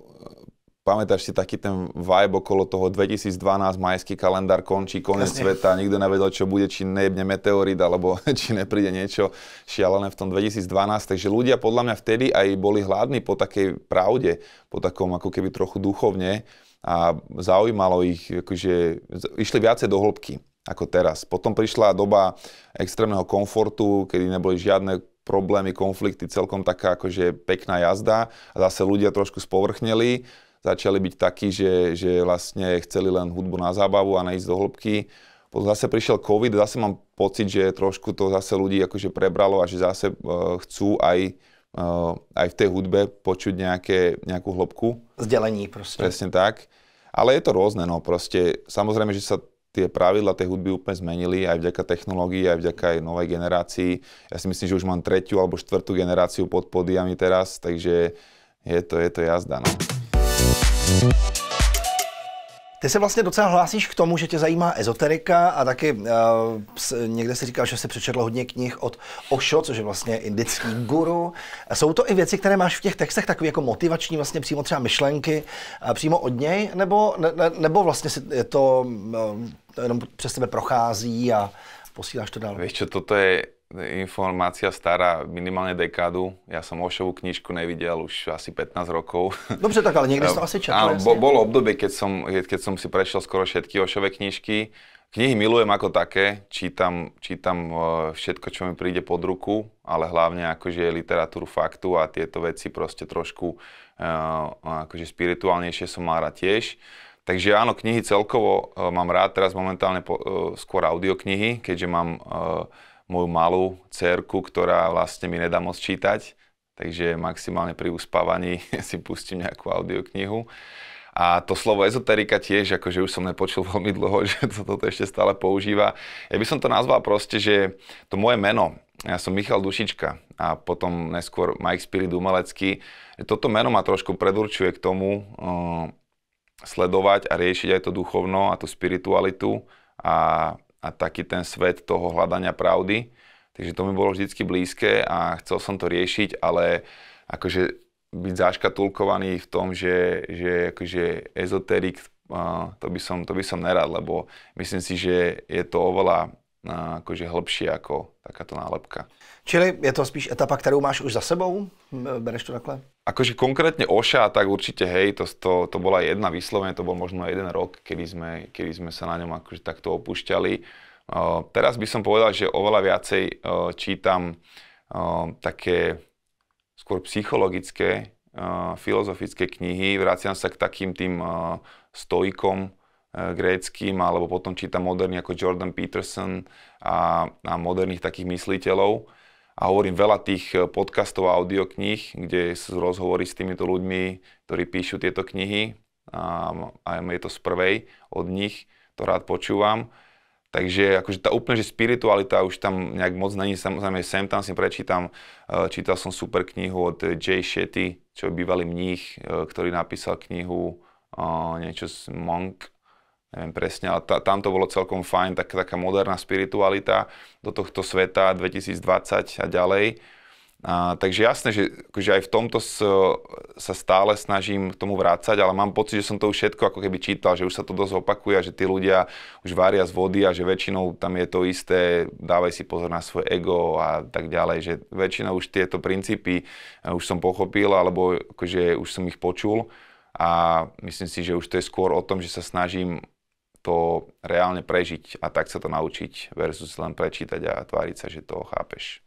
pamätáš si taký ten vibe okolo toho 2012, majský kalendár končí, koniec sveta, nikto nevedel, čo bude, či nejebne meteorit, alebo (laughs) či nepríde niečo šialené v tom 2012. Takže ľudia podľa mňa vtedy aj boli hladní po takej pravde, po takom ako keby trochu duchovne a zaujímalo ich, akože išli viacej do hĺbky ako teraz. Potom prišla doba extrémneho komfortu, kedy neboli žiadne problémy, konflikty, celkom taká akože pekná jazda a zase ľudia trošku spovrchneli, začali byť takí, že, že vlastne chceli len hudbu na zábavu a neísť do hĺbky. Potom zase prišiel COVID, zase mám pocit, že trošku to zase ľudí akože prebralo a že zase uh, chcú aj, uh, aj v tej hudbe počuť nejaké, nejakú hĺbku. Zdelení proste. Presne tak. Ale je to rôzne, no proste. Samozrejme, že sa tie pravidla tej hudby úplne zmenili aj vďaka technológii, aj vďaka aj novej generácii. Ja si myslím, že už mám tretiu alebo štvrtú generáciu pod podiami teraz, takže je to, je to jazda. No. Ty se vlastně docela hlásíš k tomu, že tě zajímá ezoterika a taky uh, někde si říkal, že se přečetl hodně knih od Osho, což je vlastně indický guru. Jsou to i věci, které máš v těch textech takové jako motivační, vlastně přímo třeba myšlenky uh, přímo od něj, nebo, ne, nebo vlastně si je to, uh, to jenom přes tebe prochází a posíláš to dál? Víš čo, toto je informácia stará minimálne dekádu. Ja som Ošovú knižku nevidel už asi 15 rokov. Dobre, tak ale niekde to (laughs) asi čakal. Áno, bo, bolo obdobie, keď som, keď som si prešiel skoro všetky Ošové knižky. Knihy milujem ako také, čítam, čítam e, všetko, čo mi príde pod ruku, ale hlavne akože literatúru faktu a tieto veci proste trošku e, akože spirituálnejšie som mal rád tiež. Takže áno, knihy celkovo e, mám rád, teraz momentálne po, skôr audioknihy, keďže mám moju malú cerku, ktorá vlastne mi nedá moc čítať, takže maximálne pri uspávaní (laughs) si pustím nejakú audioknihu. A to slovo ezoterika tiež, akože už som nepočul (laughs) veľmi dlho, že to, toto ešte stále používa. Ja by som to nazval proste, že to moje meno, ja som Michal Dušička a potom neskôr Mike Spirit Umelecký, toto meno ma trošku predurčuje k tomu uh, sledovať a riešiť aj to duchovno a tú spiritualitu a a taký ten svet toho hľadania pravdy. Takže to mi bolo vždycky blízke a chcel som to riešiť, ale akože byť zaškatulkovaný v tom, že, že akože ezoterik, to by, som, to by som nerad, lebo myslím si, že je to oveľa akože hĺbšie ako takáto nálepka. Čili je to spíš etapa, kterou máš už za sebou? Hm, bereš to takhle? Akože konkrétne Oša, tak určite hej, to, to, to bola jedna vyslovene, to bol možno jeden rok, kedy sme, kedy sme sa na ňom akože takto opúšťali. Uh, teraz by som povedal, že oveľa viacej uh, čítam uh, také skôr psychologické, filozofické knihy, vraciam sa k takým tým stojkom e, gréckým, alebo potom čítam moderní ako Jordan Peterson a, a moderných takých mysliteľov a hovorím veľa tých e, podcastov a audiokníh, kde sú rozhovory s týmito ľuďmi, ktorí píšu tieto knihy a, a je to z prvej od nich, to rád počúvam. Takže akože tá úplne, že spiritualita už tam nejak moc není, samozrejme sem tam si prečítam, e, čítal som super knihu od Jay Shetty, čo je bývalý mních, e, ktorý napísal knihu niečo z Monk neviem presne, ale ta, tam to bolo celkom fajn, tak, taká moderná spiritualita do tohto sveta 2020 a ďalej. A, takže jasné, že akože aj v tomto s, sa stále snažím k tomu vrácať, ale mám pocit, že som to už všetko ako keby čítal, že už sa to dosť opakuje a že tí ľudia už varia z vody a že väčšinou tam je to isté, dávaj si pozor na svoje ego a tak ďalej, že väčšinou už tieto princípy eh, už som pochopil alebo akože už som ich počul a myslím si, že už to je skôr o tom, že sa snažím to reálne prežiť a tak sa to naučiť versus len prečítať a tváriť sa, že to chápeš.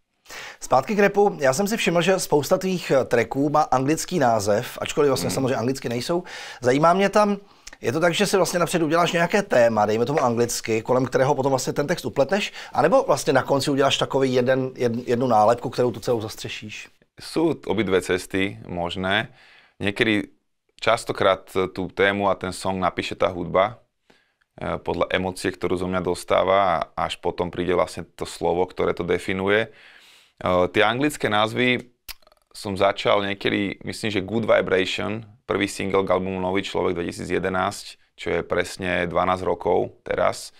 Zpátky k repu. Já jsem si všiml, že spousta tvých eh, tracků má anglický název, ačkoliv vlastně mm. samozřejmě anglicky nejsou. Zajímá mě tam, je to tak, že si vlastně napřed uděláš nějaké téma, dejme tomu anglicky, kolem kterého potom vlastně ten text upleteš, anebo vlastně na konci uděláš takový jeden, jed, jednu nálepku, kterou tu celou zastřešíš? obě dvě cesty možné. Někdy častokrát tu tému a ten song napíše ta hudba, E, podľa emócie, ktorú zo mňa dostáva a až potom príde vlastne to slovo, ktoré to definuje. E, tie anglické názvy som začal niekedy, myslím, že Good Vibration, prvý single k albumu Nový človek 2011, čo je presne 12 rokov teraz,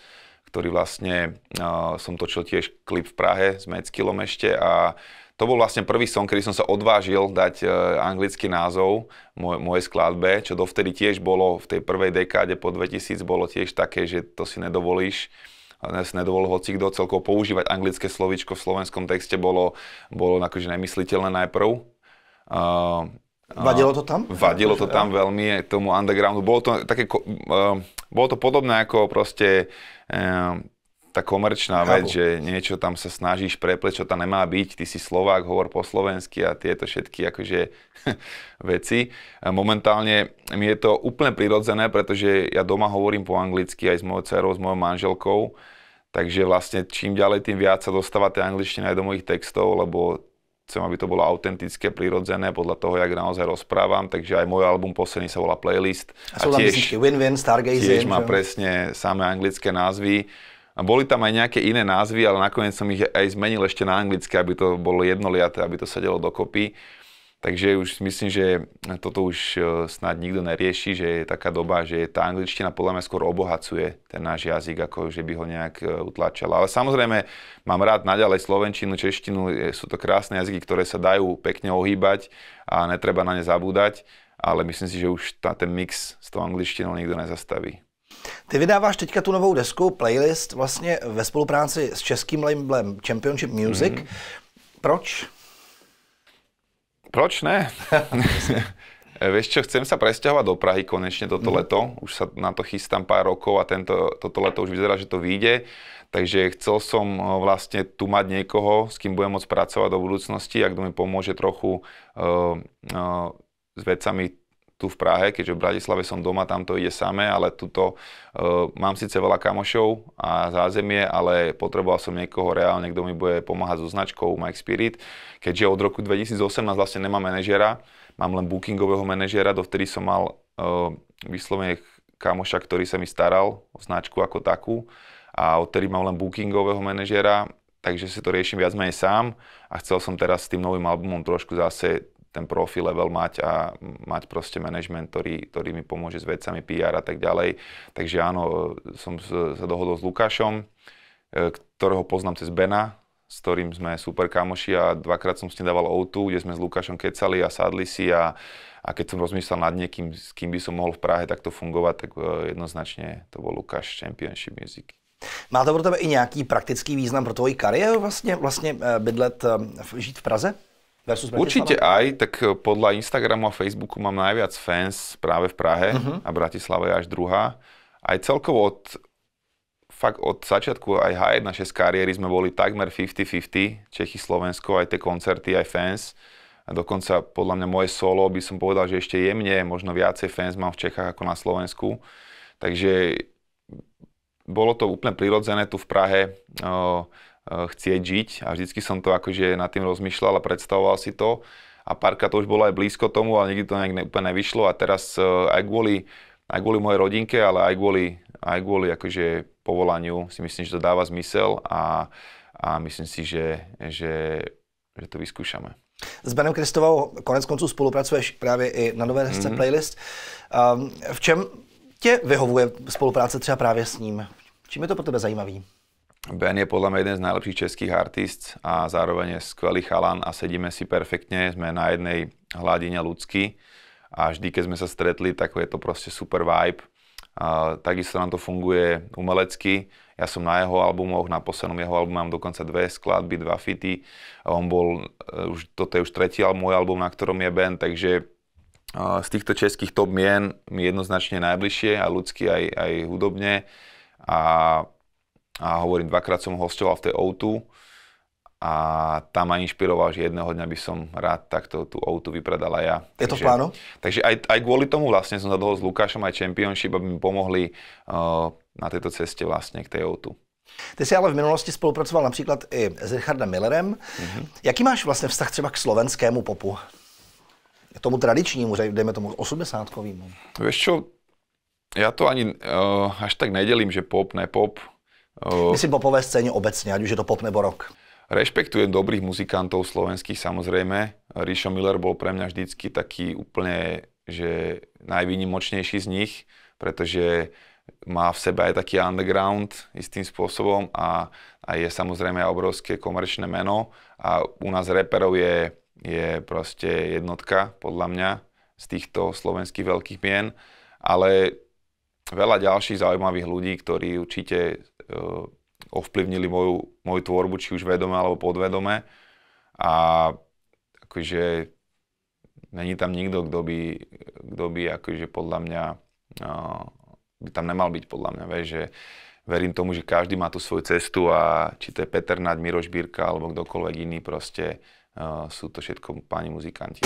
ktorý vlastne e, som točil tiež klip v Prahe s Meckilom ešte a uh, to bol vlastne prvý song, kedy som sa odvážil dať e, anglický názov moj, mojej skladbe, čo dovtedy tiež bolo v tej prvej dekáde po 2000 bolo tiež také, že to si nedovolíš dnes nedovolil hoci kto celkovo používať anglické slovičko v slovenskom texte bolo, bolo akože nemysliteľné najprv. Uh, Vadilo to tam? Vadilo to akože, tam veľmi tomu undergroundu. Bolo to, také, uh, bolo to podobné ako proste uh, tá komerčná Chápu. vec, že niečo tam sa snažíš prepleť, čo tam nemá byť, ty si Slovák, hovor po slovensky a tieto všetky akože (laughs) veci. Momentálne mi je to úplne prirodzené, pretože ja doma hovorím po anglicky aj s mojou dcerou, s mojou manželkou, takže vlastne čím ďalej, tým viac sa dostáva tej angličtiny aj do mojich textov, lebo chcem, aby to bolo autentické, prirodzené, podľa toho, jak naozaj rozprávam, takže aj môj album posledný sa volá Playlist. A, sú a tiež, Win-Win, Stargazing. Tiež má presne samé anglické názvy a boli tam aj nejaké iné názvy, ale nakoniec som ich aj zmenil ešte na anglické, aby to bolo jednoliaté, aby to sedelo dokopy. Takže už myslím, že toto už e, snad nikto nerieši, že je taká doba, že tá angličtina podľa mňa skôr obohacuje ten náš jazyk, ako že by ho nejak e, utlačala. Ale samozrejme, mám rád naďalej slovenčinu, češtinu, e, sú to krásne jazyky, ktoré sa dajú pekne ohýbať a netreba na ne zabúdať, ale myslím si, že už tá, ten mix s tou angličtinou nikto nezastaví. Ty vydáváš teďka tu novou desku, playlist, vlastně ve spolupráci s českým labelem Championship Music. Mm-hmm. Proč? Proč ne? (laughs) Vieš čo, chcem sa presťahovať do Prahy konečne toto mm. leto. Už sa na to chystám pár rokov a tento, toto leto už vyzerá, že to vyjde. Takže chcel som eh, vlastne tu mať niekoho, s kým budem môcť pracovať do budúcnosti, ak mi pomôže trochu uh, uh, s vecami tu v Prahe, keďže v Bratislave som doma, tam to ide samé, ale tuto uh, mám síce veľa kamošov a zázemie, ale potreboval som niekoho reálne, kto mi bude pomáhať so značkou Mike Spirit, keďže od roku 2018 vlastne nemám manažera, mám len bookingového manažera, vtedy som mal uh, vyslovene kamoša, ktorý sa mi staral o značku ako takú a odtedy mám len bookingového manažera, takže si to riešim viac menej sám a chcel som teraz s tým novým albumom trošku zase ten profil level mať a mať proste management, ktorý, ktorý mi pomôže s vecami PR a tak ďalej. Takže áno, som sa dohodol s Lukášom, e, ktorého poznám cez Bena, s ktorým sme super kamoši a dvakrát som s ním dával outu, kde sme s Lukášom kecali a sadli si a, a keď som rozmýšľal nad niekým, s kým by som mohol v Prahe takto fungovat, tak e, jednoznačně to byl Lukáš Championship Music. Má to pro tebe i nějaký praktický význam pro tvoji kariéru vlastně, vlastně e, bydlet, žít v Praze? Versus Určite aj, tak eh, podľa Instagramu a Facebooku mám najviac fans práve v Prahe uh-huh. a Bratislava je až druhá. Aj celkovo od, fakt od začiatku aj H1 našej kariéry sme boli takmer 50-50, Čechy, Slovensko, aj tie koncerty, aj fans. A dokonca podľa mňa moje solo by som povedal, že ešte jemne, možno viacej fans mám v Čechách ako na Slovensku. Takže bolo to úplne prirodzené tu v Prahe. Eh, E, chcieť žiť a vždycky som to akože nad tým rozmýšľal a predstavoval si to a párka to už bolo aj blízko tomu, ale nikdy to nejak ne, úplne nevyšlo a teraz e, aj kvôli, aj kvôli mojej rodinke, ale aj kvôli, aj kvôli akože povolaniu si myslím, že to dáva zmysel a, a myslím si, že, že, že to vyskúšame. S Benem Kristovou konec koncu spolupracuješ právě i na nové desce mm-hmm. Playlist. Um, v čem tě vyhovuje spolupráce třeba právě s ním? Čím je to pro tebe zajímavý? Ben je podľa mňa jeden z najlepších českých artist a zároveň je skvelý chalan a sedíme si perfektne, sme na jednej hladine ľudsky a vždy, keď sme sa stretli, tak je to proste super vibe. A takisto nám to funguje umelecky. Ja som na jeho albumoch, na poslednom jeho albumu mám dokonca dve skladby, dva fity. On bol, e, už, toto je už tretí môj album, na ktorom je Ben, takže e, z týchto českých top mien mi jednoznačne najbližšie, a ľudsky, aj, aj hudobne. A a hovorím, dvakrát som hostoval v tej O2 a tam ma inšpiroval, že jedného dňa by som rád takto tú autu vypredala ja. Je to v plánu? Takže aj, aj kvôli tomu vlastne som sa dohol s Lukášom aj Championship, aby mi pomohli uh, na tejto ceste vlastne k tej autu. Ty jsi ale v minulosti spolupracoval například i s Richardem Millerem. Mm-hmm. Jaký máš vlastně vztah třeba k slovenskému popu? K tomu tradičnímu, dejme tomu 80 -kovýmu. Vieš čo, ja to ani uh, až tak nedelím, že pop, nepop. Myslím popové scéne obecne, ať už je to pop nebo rock. Rešpektujem dobrých muzikantov slovenských samozrejme. Rišo Miller bol pre mňa vždycky taký úplne, že najvýnimočnejší z nich, pretože má v sebe aj taký underground istým spôsobom a, a je samozrejme aj obrovské komerčné meno a u nás reperov je, je proste jednotka podľa mňa z týchto slovenských veľkých mien, ale veľa ďalších zaujímavých ľudí, ktorí určite uh, ovplyvnili moju, moju tvorbu, či už vedome alebo podvedome. A akože není tam nikto, kto by, kto by akože podľa mňa, uh, by tam nemal byť podľa mňa, vieš, že verím tomu, že každý má tú svoju cestu a či to je Peter Naď, Miroš Bírka alebo kdokoľvek iný, proste uh, sú to všetko páni muzikanti.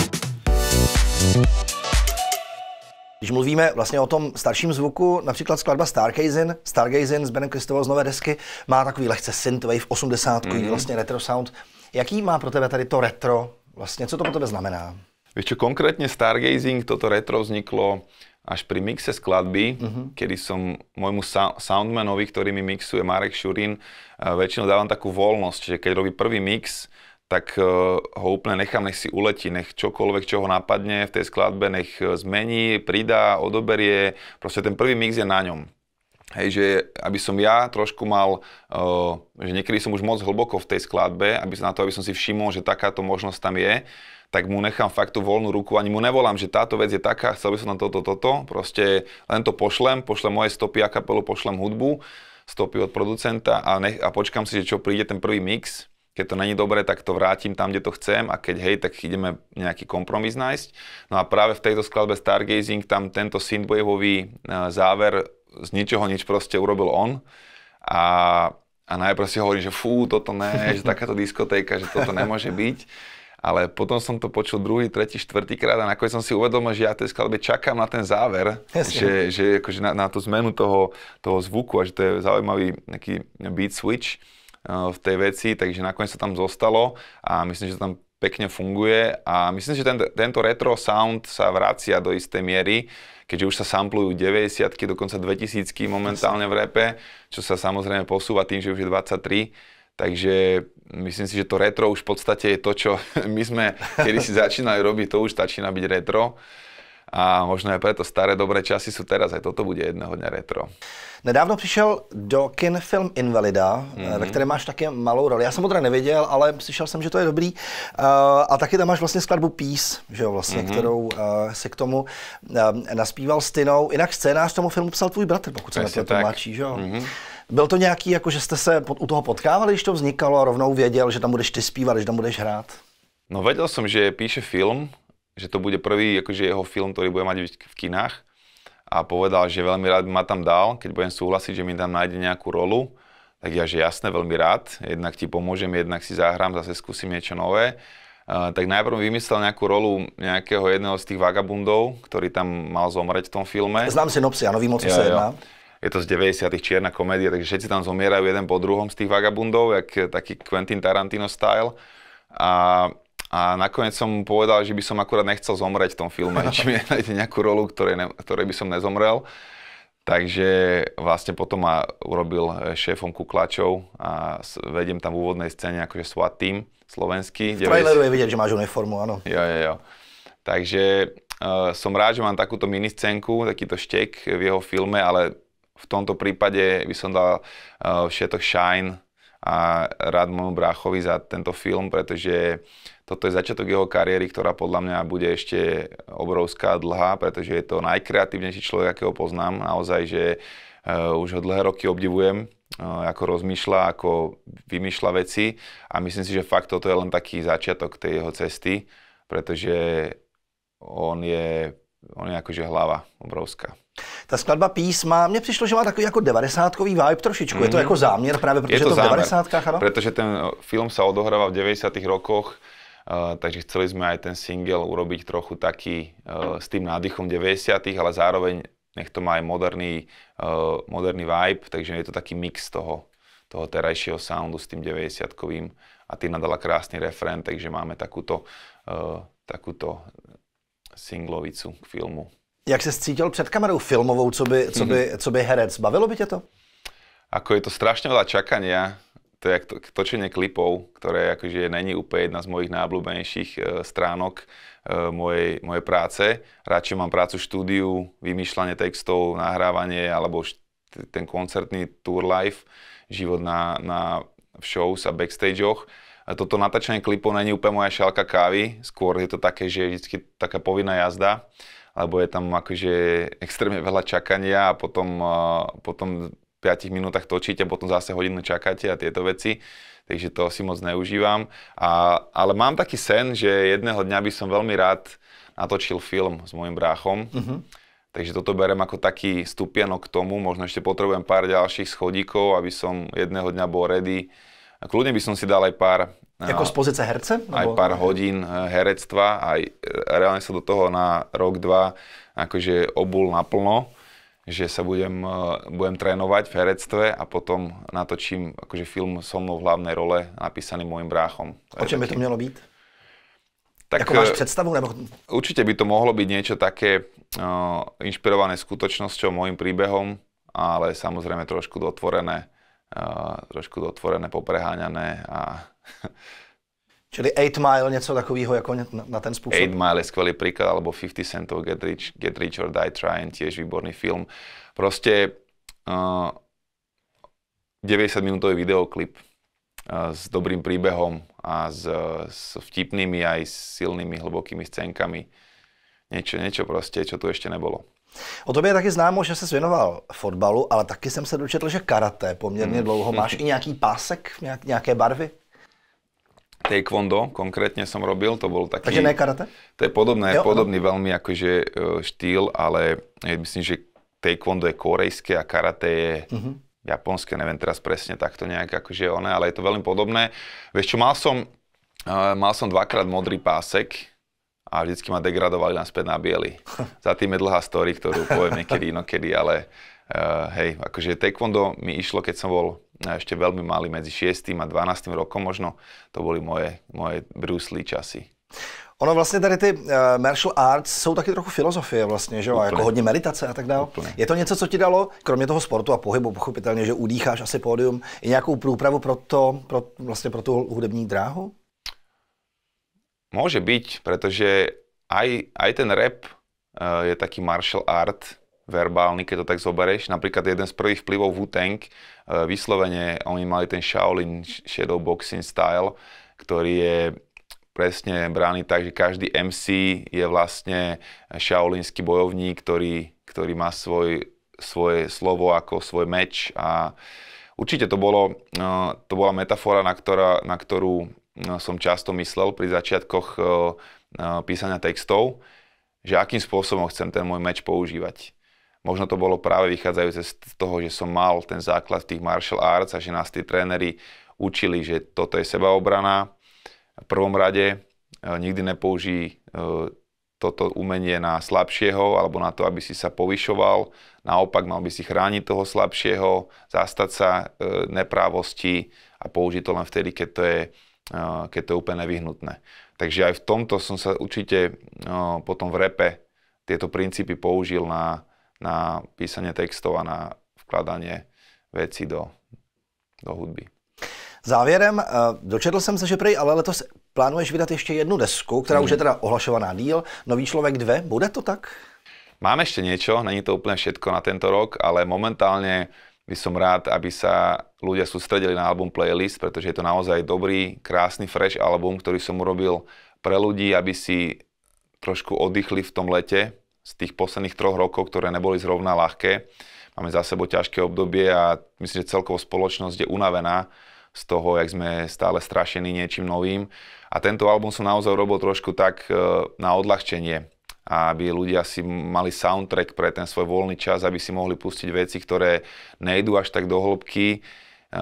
Když mluvíme vlastně o tom starším zvuku, například skladba Stargazing, Stargazing z Benem Kristoval z Nové desky, má takový lehce synthwave 80, mm-hmm. vlastně retro sound. Jaký má pro tebe tady to retro? Vlastně, co to pro tebe znamená? Víš čo, konkrétně Stargazing, toto retro vzniklo až pri mixe skladby, mm -hmm. kedy som môjmu soundmanovi, ktorý mi mixuje Marek Šurín, eh, väčšinou dávam takú voľnosť, že keď robí prvý mix, tak e, ho úplne nechám, nech si uletí, nech čokoľvek, čo ho napadne v tej skladbe, nech e, zmení, pridá, odoberie. Proste ten prvý mix je na ňom. Hej, že aby som ja trošku mal, e, že niekedy som už moc hlboko v tej skladbe, aby na to, aby som si všimol, že takáto možnosť tam je, tak mu nechám fakt tú voľnú ruku, ani mu nevolám, že táto vec je taká, chcel by som tam toto, toto, proste len to pošlem, pošlem moje stopy a kapelu, pošlem hudbu, stopy od producenta a, nech, a počkam si, že čo príde ten prvý mix, keď to není dobré, tak to vrátim tam, kde to chcem a keď hej, tak ideme nejaký kompromis nájsť. No a práve v tejto skladbe Stargazing tam tento synthwaveový e, záver z ničoho nič proste urobil on a, a najprv si hovorím, že fú, toto ne, (laughs) že takáto diskotéka, že toto nemôže byť. Ale potom som to počul druhý, tretí, krát a nakoniec som si uvedomil, že ja v tej skladbe čakám na ten záver, Jasne. že, že akože na, na tú zmenu toho, toho zvuku a že to je zaujímavý nejaký beat switch. Eh, v tej veci, takže nakoniec sa tam zostalo a myslím, že to tam pekne funguje a myslím, že ten, tento retro sound sa vracia do istej miery, keďže už sa samplujú 90 dokonca 2000 momentálne v repe, čo sa samozrejme posúva tým, že už je 23, takže myslím si, že to retro už v podstate je to, čo (laughs) my sme kedy si začínali robiť, to už stačí byť retro a možno aj preto staré dobré časy sú teraz, aj toto bude jedného dňa retro. Nedávno přišel do kin film Invalida, mm-hmm. ve kterém máš také malou roli. Já jsem ho teda neviděl, ale slyšel jsem, že to je dobrý. Uh, a taky tam máš vlastně skladbu Peace, že jo, vlastně, mm-hmm. kterou uh, se k tomu uh, naspíval s Tynou. Jinak scénář tomu filmu psal tvůj bratr, pokud se nepletu mladší, že jo. Mm-hmm. Byl to nějaký, jako že jste se pod, u toho potkávali, když to vznikalo a rovnou věděl, že tam budeš ty zpívat, že tam budeš hrát? No vedel som, že píše film, že to bude prvý akože jeho film, ktorý bude mať v kinách a povedal, že veľmi rád by ma tam dal, keď budem súhlasiť, že mi tam nájde nejakú rolu, tak ja, že jasné, veľmi rád, jednak ti pomôžem, jednak si zahrám, zase skúsim niečo nové. Uh, tak najprv vymyslel nejakú rolu nejakého jedného z tých vagabundov, ktorý tam mal zomrieť v tom filme. Znám Nopsy, áno, vím, o co sa jedná. Je to z 90. čierna komédia, takže všetci tam zomierajú jeden po druhom z tých vagabundov, jak eh, taký Quentin Tarantino style. A a nakoniec som mu povedal, že by som akurát nechcel zomrieť v tom filme, či (laughs) mi nájde nejakú rolu, ktorej, ne, ktorej by som nezomrel. Takže vlastne potom ma urobil eh, šéfom kuklačov a vediem tam v úvodnej scéne akože SWAT team slovenský. V traileru je vidieť, že máš uniformu, áno. Jo, jo, jo. Takže uh, som rád, že mám takúto miniscenku, takýto štek v jeho filme, ale v tomto prípade by som dal uh, všetok shine a rád môjmu bráchovi za tento film, pretože toto je začiatok jeho kariéry, ktorá podľa mňa bude ešte obrovská dlhá, pretože je to najkreatívnejší človek, akého poznám. Naozaj, že e, už ho dlhé roky obdivujem, e, ako rozmýšľa, ako vymýšľa veci a myslím si, že fakt toto je len taký začiatok tej jeho cesty, pretože on je, on je akože hlava obrovská. Ta skladba písma, mně přišlo, že má takový jako devadesátkový vibe trošičku. Mm-hmm. Je to mhm. jako záměr právě, protože je to, to v devadesátkách, ano? Protože ten eh, film se odohrává v 90 rokoch, Uh, takže chceli sme aj ten single urobiť trochu taký uh, s tým nádychom 90 ale zároveň nech to má aj moderný, uh, moderný vibe, takže je to taký mix toho, toho terajšieho soundu s tým 90-kovým a tým nadala krásny refrén, takže máme takúto, uh, takúto singlovicu k filmu. Jak se cítil před kamerou filmovou, co by, co, by, co by herec? Bavilo by tě to? Ako je to strašne veľa čakania, to je to, točenie klipov, ktoré akože není úplne jedna z mojich náblúbenejších e, stránok e, mojej, mojej práce. Radšej mám prácu štúdiu, vymýšľanie textov, nahrávanie alebo št- ten koncertný tour live, život na, na shows a backstageoch. A toto natáčanie klipov není úplne moja šálka kávy, skôr je to také, že je vždy taká povinná jazda lebo je tam akože extrémne veľa čakania a potom, potom 5 minútach točíte, potom zase hodinu čakáte a tieto veci, takže to si moc neužívam. A, ale mám taký sen, že jedného dňa by som veľmi rád natočil film s môjim bráchom. Mm-hmm. Takže toto berem ako taký stupienok k tomu, možno ešte potrebujem pár ďalších schodíkov, aby som jedného dňa bol ready. A kľudne by som si dal aj pár ako z pozice herce? Aj nebo... pár hodín eh, herectva, aj eh, reálne sa do toho na rok, dva akože obul naplno, že sa budem, eh, budem trénovať v herectve a potom natočím akože film so mnou v hlavnej role napísaný môjim bráchom. O čem by to mělo být? Tak, Ako máš predstavu? Nebo... Určite by to mohlo byť niečo také uh, inšpirované skutočnosťou, môjim príbehom, ale samozrejme trošku dotvorené, uh, trošku dotvorené, popreháňané a (laughs) Čili 8 Mile, něco takového jako na ten způsob. 8 Mile je skvělý příklad, alebo 50 cent Get Rich, Get Rich or Die Trying, tiež výborný film. Prostě uh, eh, 90 minutový videoklip uh, s dobrým príbehom a s, s vtipnými aj silnými, hlbokými scénkami. Niečo, niečo proste, čo tu ešte nebolo. O tobě je taky známo, že se věnoval fotbalu, ale taky jsem se dočetl, že karate poměrně mm. dlouho. Máš i nějaký pásek, nějaké barvy? Taekwondo konkrétne som robil, to bol taký... Takže ne karate? To je podobné, jo, podobný no. veľmi akože e, štýl, ale myslím, že Taekwondo je korejské a karate je uh-huh. japonské, neviem teraz presne takto nejak akože one, ale je to veľmi podobné. Vieš čo, mal som, uh, mal som dvakrát modrý pásek a vždycky ma degradovali naspäť na biely. (laughs) Za tým je dlhá story, ktorú poviem niekedy inokedy, ale uh, hej, akože Taekwondo mi išlo, keď som bol ešte veľmi malý, medzi 6. a 12. rokom možno, to boli moje, moje Bruce Lee časy. Ono vlastně tady ty uh, martial arts jsou taky trochu filozofie vlastně, že jo? Jako hodně meditace a tak dále. Je to něco, co ti dalo, kromě toho sportu a pohybu, pochopitelně, že udýcháš asi pódium, i nějakou průpravu pro, to, pro, vlastně pro tu hudební dráhu? Môže byť, pretože aj, aj ten rap uh, je taký martial art, verbálny, keď to tak zoberieš. Napríklad jeden z prvých vplyvov Wu-Tang, e, vyslovene oni mali ten Shaolin Shadow Boxing Style, ktorý je presne brány tak, že každý MC je vlastne shaolinský bojovník, ktorý, ktorý má svoj, svoje slovo ako svoj meč a určite to, bolo, e, to bola metafora, na, ktorá, na ktorú e, som často myslel pri začiatkoch písania textov, že akým spôsobom chcem ten môj meč používať Možno to bolo práve vychádzajúce z toho, že som mal ten základ tých martial arts a že nás tí tréneri učili, že toto je sebaobrana v prvom rade. E, nikdy nepouží e, toto umenie na slabšieho alebo na to, aby si sa povyšoval. Naopak, mal by si chrániť toho slabšieho, zastať sa e, neprávosti a použiť to len vtedy, keď to je, keď to je úplne nevyhnutné. Takže aj v tomto som sa určite potom v repe tieto princípy použil na, na písanie textov a na vkladanie veci do, do hudby. Závěrem, eh, dočetl jsem se, že prej, ale letos plánuješ vydat ještě jednu desku, která mm. už je hmm. teda ohlašovaná díl, Nový člověk 2, bude to tak? Mám ešte niečo, není to úplne všetko na tento rok, ale momentálne by som rád, aby sa ľudia sústredili na album Playlist, pretože je to naozaj dobrý, krásny, fresh album, ktorý som urobil pre ľudí, aby si trošku oddychli v tom lete, z tých posledných troch rokov, ktoré neboli zrovna ľahké. Máme za sebou ťažké obdobie a myslím, že celkovo spoločnosť je unavená z toho, jak sme stále strašení niečím novým. A tento album som naozaj robil trošku tak e, na odľahčenie, aby ľudia si mali soundtrack pre ten svoj voľný čas, aby si mohli pustiť veci, ktoré nejdu až tak do hĺbky. E,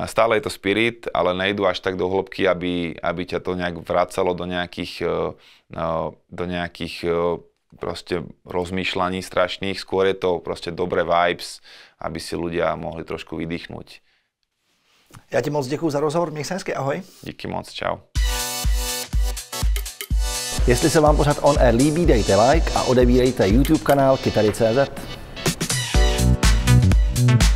stále je to spirit, ale nejdu až tak do hĺbky, aby, aby ťa to nejak vracalo do nejakých, e, do nejakých proste rozmýšľaní strašných, skôr je to proste dobré vibes, aby si ľudia mohli trošku vydýchnuť. Ja ti moc děkuji za rozhovor, nech sa ahoj. Díky moc, čau. Jestli se vám pořád On Air líbí, dejte like a odebírejte YouTube kanál Kytary.cz. thank you